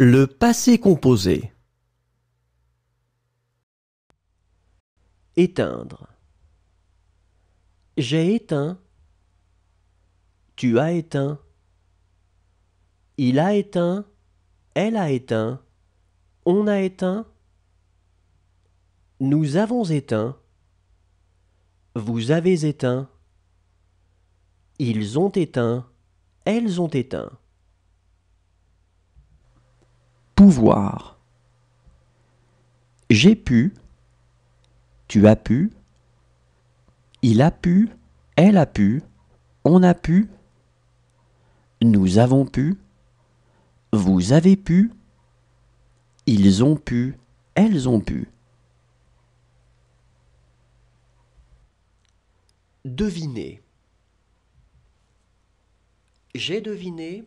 Le passé composé. Éteindre. J'ai éteint. Tu as éteint. Il a éteint. Elle a éteint. On a éteint. Nous avons éteint. Vous avez éteint. Ils ont éteint. Elles ont éteint. J'ai pu, tu as pu, il a pu, elle a pu, on a pu, nous avons pu, vous avez pu, ils ont pu, elles ont pu. Deviner. J'ai deviné,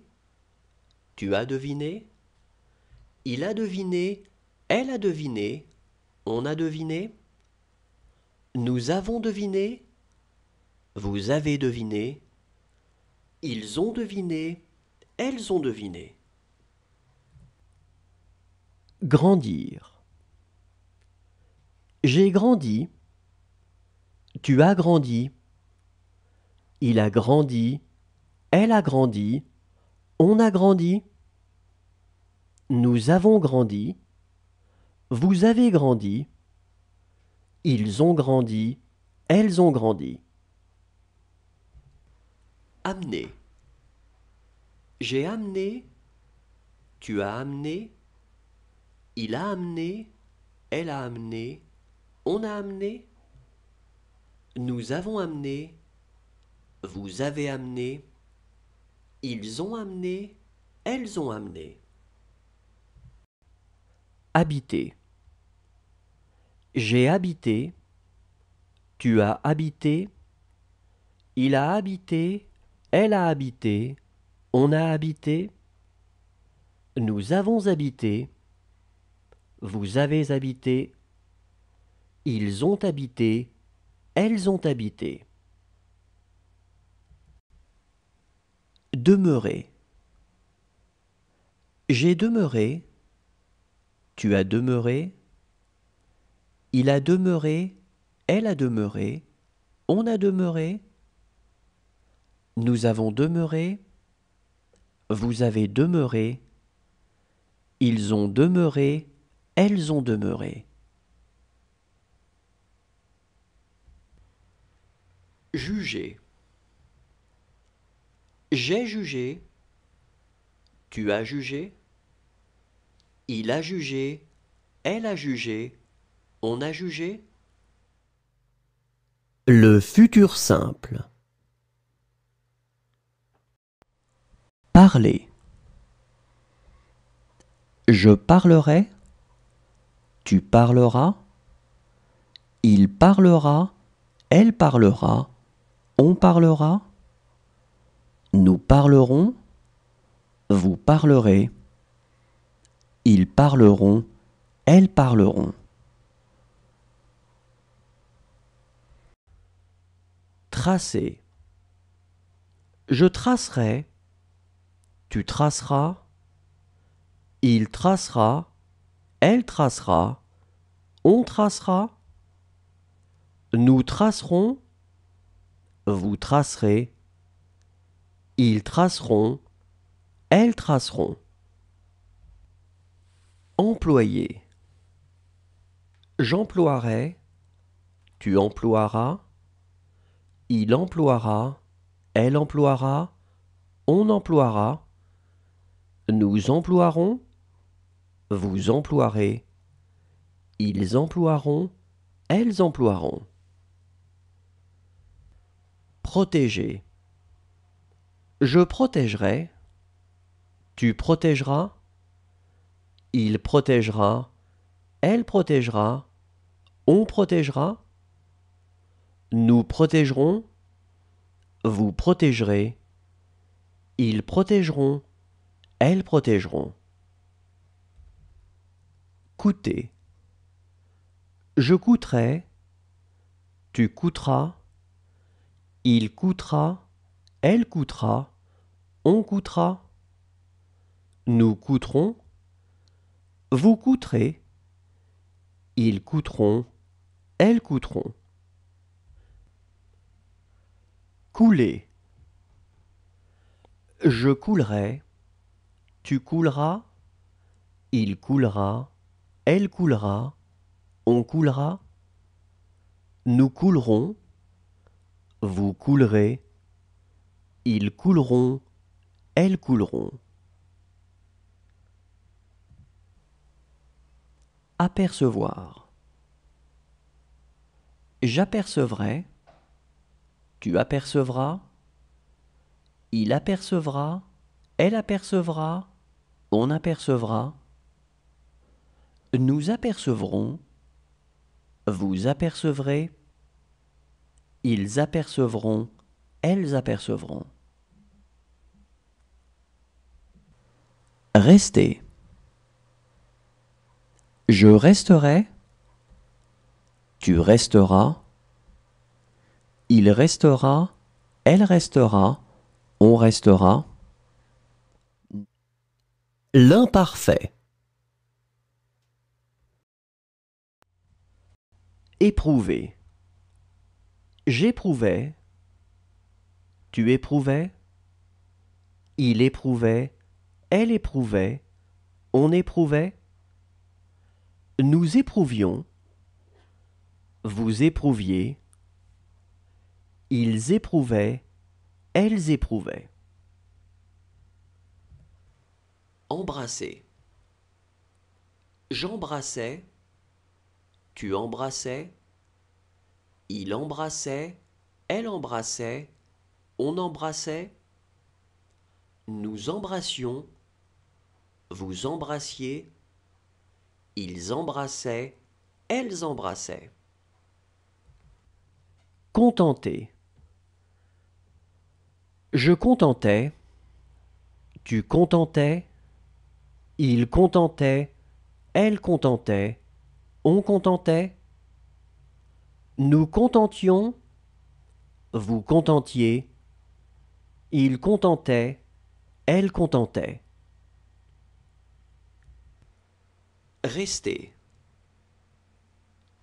tu as deviné, il a deviné, elle a deviné, on a deviné, nous avons deviné, vous avez deviné, ils ont deviné, elles ont deviné. Grandir. J'ai grandi, tu as grandi, il a grandi, elle a grandi, on a grandi. Nous avons grandi. Vous avez grandi. Ils ont grandi. Elles ont grandi. Amener. J'ai amené. Tu as amené. Il a amené. Elle a amené. On a amené. Nous avons amené. Vous avez amené. Ils ont amené. Elles ont amené. Habiter. J'ai habité, tu as habité, il a habité, elle a habité, on a habité, nous avons habité, vous avez habité, ils ont habité, elles ont habité. Demeurer. J'ai demeuré, tu as demeuré, il a demeuré, elle a demeuré, on a demeuré, nous avons demeuré, vous avez demeuré, ils ont demeuré, elles ont demeuré. Juger. J'ai jugé, tu as jugé, il a jugé, elle a jugé, on a jugé. Le futur simple. Parler. Je parlerai. Tu parleras. Il parlera. Elle parlera. On parlera. Nous parlerons. Vous parlerez. Ils parleront, elles parleront. Tracer. Je tracerai, tu traceras, il tracera, elle tracera, on tracera, nous tracerons, vous tracerez, ils traceront, elles traceront. Employer. J'emploierai, tu emploieras, il emploiera, elle emploiera, on emploiera, nous emploierons, vous emploierez, ils emploieront, elles emploieront. Protéger. Je protégerai, tu protégeras, il protégera, elle protégera, on protégera, nous protégerons, vous protégerez, ils protégeront, elles protégeront. Coûter. Je coûterai, tu coûteras, il coûtera, elle coûtera, on coûtera, nous coûterons, vous coûterez, ils coûteront, elles coûteront. Couler. Je coulerai, tu couleras, il coulera, elle coulera, on coulera, nous coulerons, vous coulerez, ils couleront, elles couleront. apercevoir. J'apercevrai, tu apercevras, il apercevra, elle apercevra, on apercevra, nous apercevrons, vous apercevrez, ils apercevront, elles apercevront. Restez. Je resterai. Tu resteras. Il restera. Elle restera. On restera. L'imparfait. Éprouver. J'éprouvais. Tu éprouvais. Il éprouvait. Elle éprouvait. On éprouvait. Nous éprouvions, vous éprouviez, ils éprouvaient, elles éprouvaient. Embrasser. J'embrassais, tu embrassais, il embrassait, elle embrassait, on embrassait, nous embrassions, vous embrassiez, ils embrassaient, elles embrassaient. Contenter. Je contentais, tu contentais, il contentait, elle contentait, on contentait. Nous contentions, vous contentiez, il contentait, elle contentait. Rester.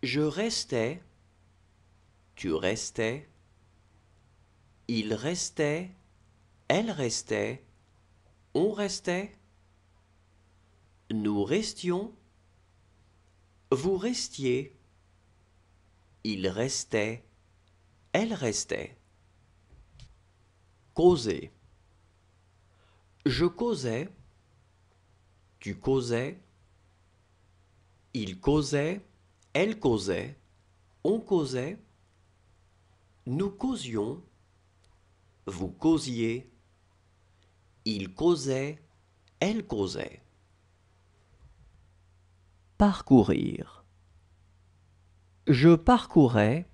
Je restais. Tu restais. Il restait. Elle restait. On restait. Nous restions. Vous restiez. Il restait. Elle restait. Causer. Je causais. Tu causais. Il causait, elle causait, on causait, nous causions, vous causiez, il causait, elle causait. Parcourir. Je parcourais,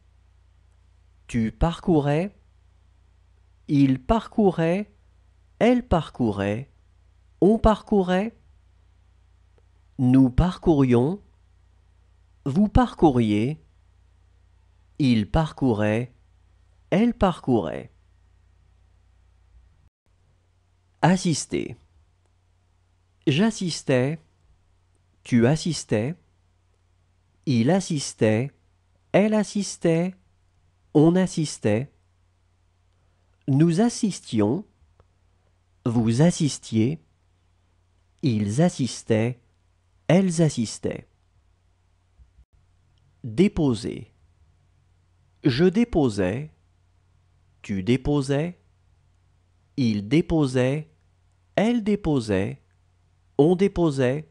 tu parcourais, il parcourait, elle parcourait, on parcourait, nous parcourions. Vous parcouriez. Il parcourait. Elle parcourait. Assister. J'assistais. Tu assistais. Il assistait. Elle assistait. On assistait. Nous assistions. Vous assistiez. Ils assistaient elles assistaient. Déposer. Je déposais. Tu déposais. Il déposait. Elle déposait. On déposait.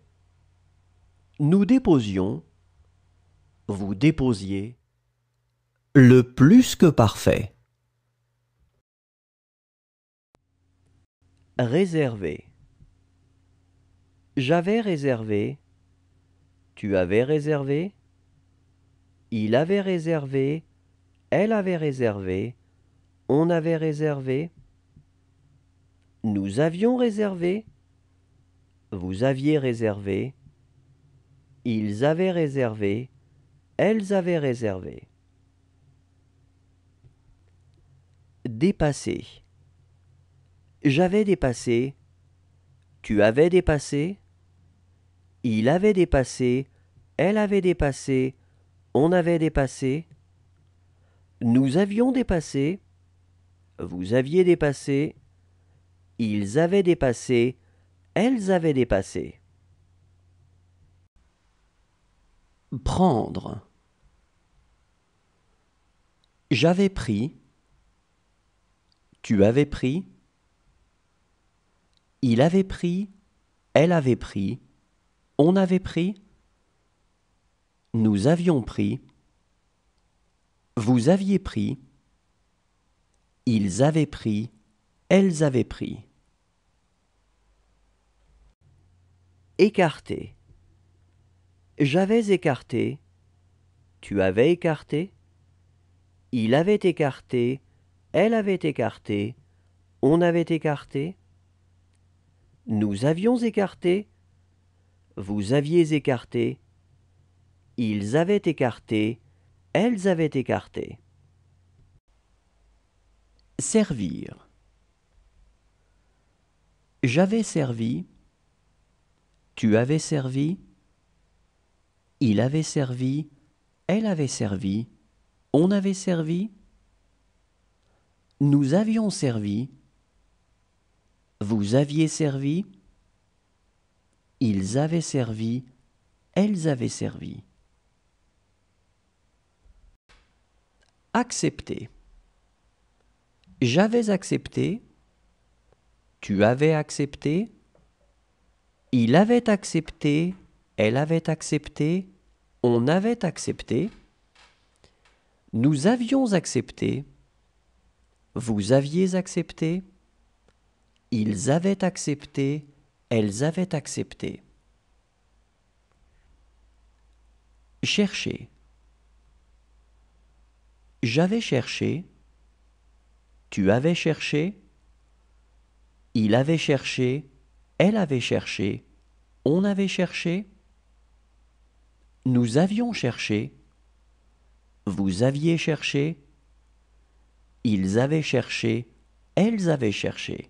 Nous déposions. Vous déposiez. Le plus que parfait. Réservé. J'avais réservé. Tu avais réservé. Il avait réservé. Elle avait réservé. On avait réservé. Nous avions réservé. Vous aviez réservé. Ils avaient réservé. Elles avaient réservé. Dépasser. J'avais dépassé. Tu avais dépassé. Il avait dépassé, elle avait dépassé, on avait dépassé, nous avions dépassé, vous aviez dépassé, ils avaient dépassé, elles avaient dépassé. Prendre. J'avais pris. Tu avais pris. Il avait pris. Elle avait pris. On avait pris. Nous avions pris. Vous aviez pris. Ils avaient pris. Elles avaient pris. Écarté. J'avais écarté. Tu avais écarté. Il avait écarté. Elle avait écarté. On avait écarté. Nous avions écarté vous aviez écarté, ils avaient écarté, elles avaient écarté. Servir. J'avais servi, tu avais servi, il avait servi, elle avait servi, on avait servi, nous avions servi, vous aviez servi, ils avaient servi, elles avaient servi. Accepter. J'avais accepté, tu avais accepté, il avait accepté, elle avait accepté, on avait accepté, nous avions accepté, vous aviez accepté, ils avaient accepté, elles avaient accepté. Chercher. J'avais cherché. Tu avais cherché. Il avait cherché. Elle avait cherché. On avait cherché. Nous avions cherché. Vous aviez cherché. Ils avaient cherché. Elles avaient cherché.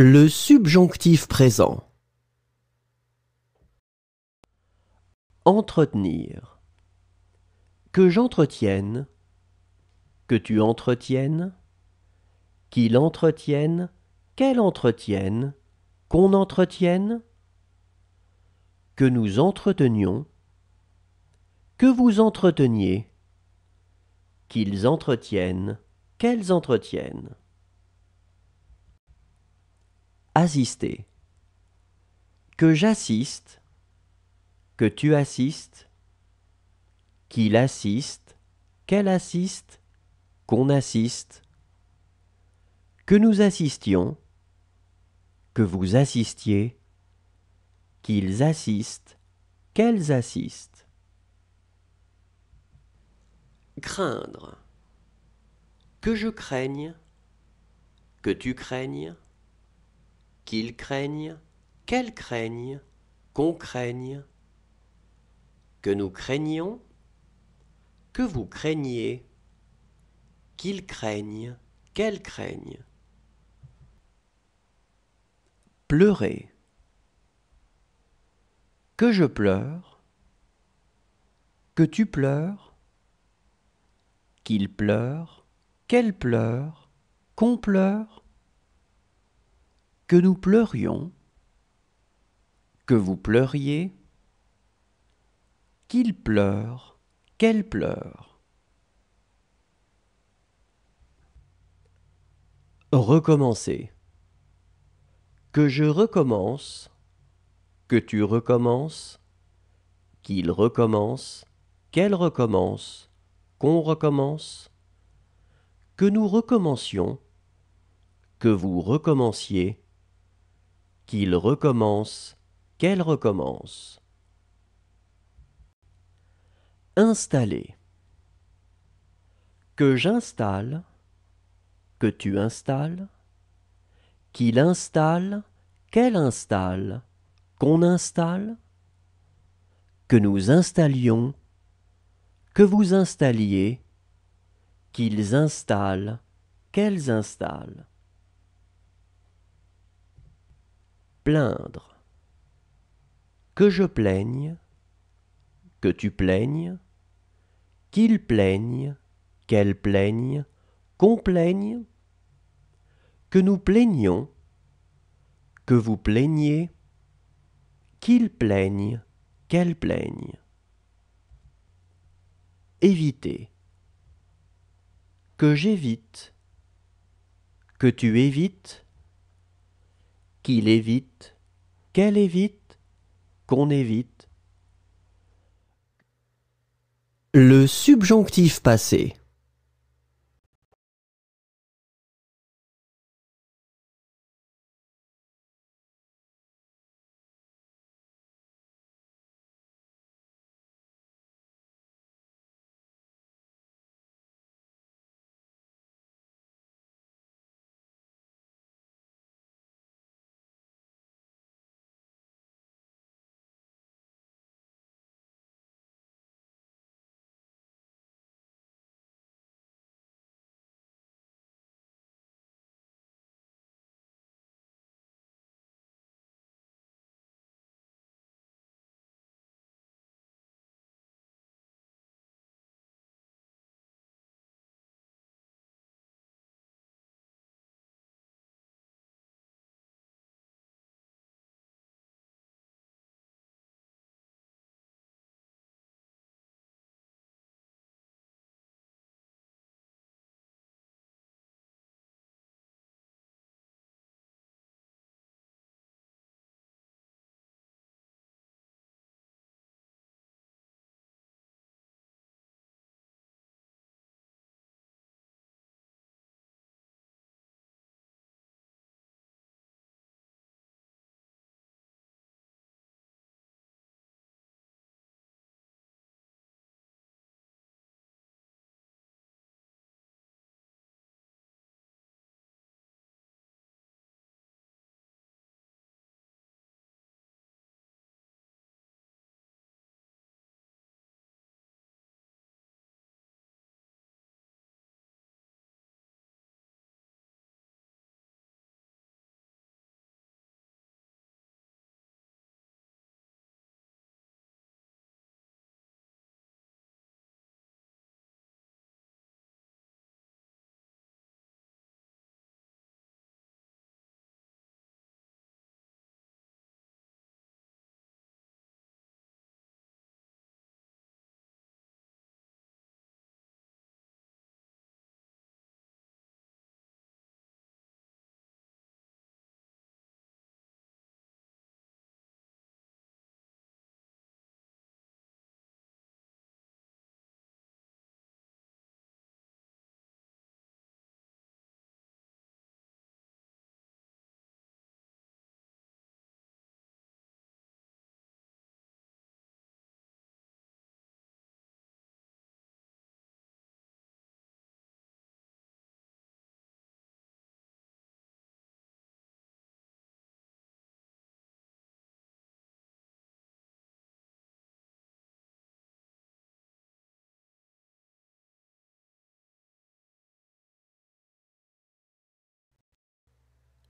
Le subjonctif présent. Entretenir. Que j'entretienne, que tu entretiennes, qu'il entretienne, qu'elle entretienne, qu'on entretienne, que nous entretenions, que vous entreteniez, qu'ils entretiennent, qu'elles entretiennent assister. Que j'assiste, que tu assistes, qu'il assiste, qu'elle assiste, qu'on assiste. Que nous assistions, que vous assistiez, qu'ils assistent, qu'elles assistent. Craindre. Que je craigne, que tu craignes, qu'ils craignent, qu'elles craignent, qu'on craigne, que nous craignions, que vous craigniez, qu'ils craignent, qu'elles craignent. Pleurer. Que je pleure, que tu pleures, qu'il pleure, qu'elle pleure, qu'on pleure, que nous pleurions, que vous pleuriez, qu'il pleure, qu'elle pleure. Recommencer. Que je recommence, que tu recommences, qu'il recommence, qu'elle recommence, qu'on recommence, que nous recommencions, que vous recommenciez, qu'il recommence, qu'elle recommence. Installer. Que j'installe, que tu installes, qu'il installe, qu'elle installe, qu'on installe, que nous installions, que vous installiez, qu'ils installent, qu'elles installent. plaindre. Que je plaigne, que tu plaignes, qu'il plaigne, qu'elle plaigne, qu'on plaigne, que nous plaignions, que vous plaigniez, qu'il plaigne, qu'elle plaigne. Éviter. Que j'évite, que tu évites, qu'il évite, qu'elle évite, qu'on évite. Le subjonctif passé.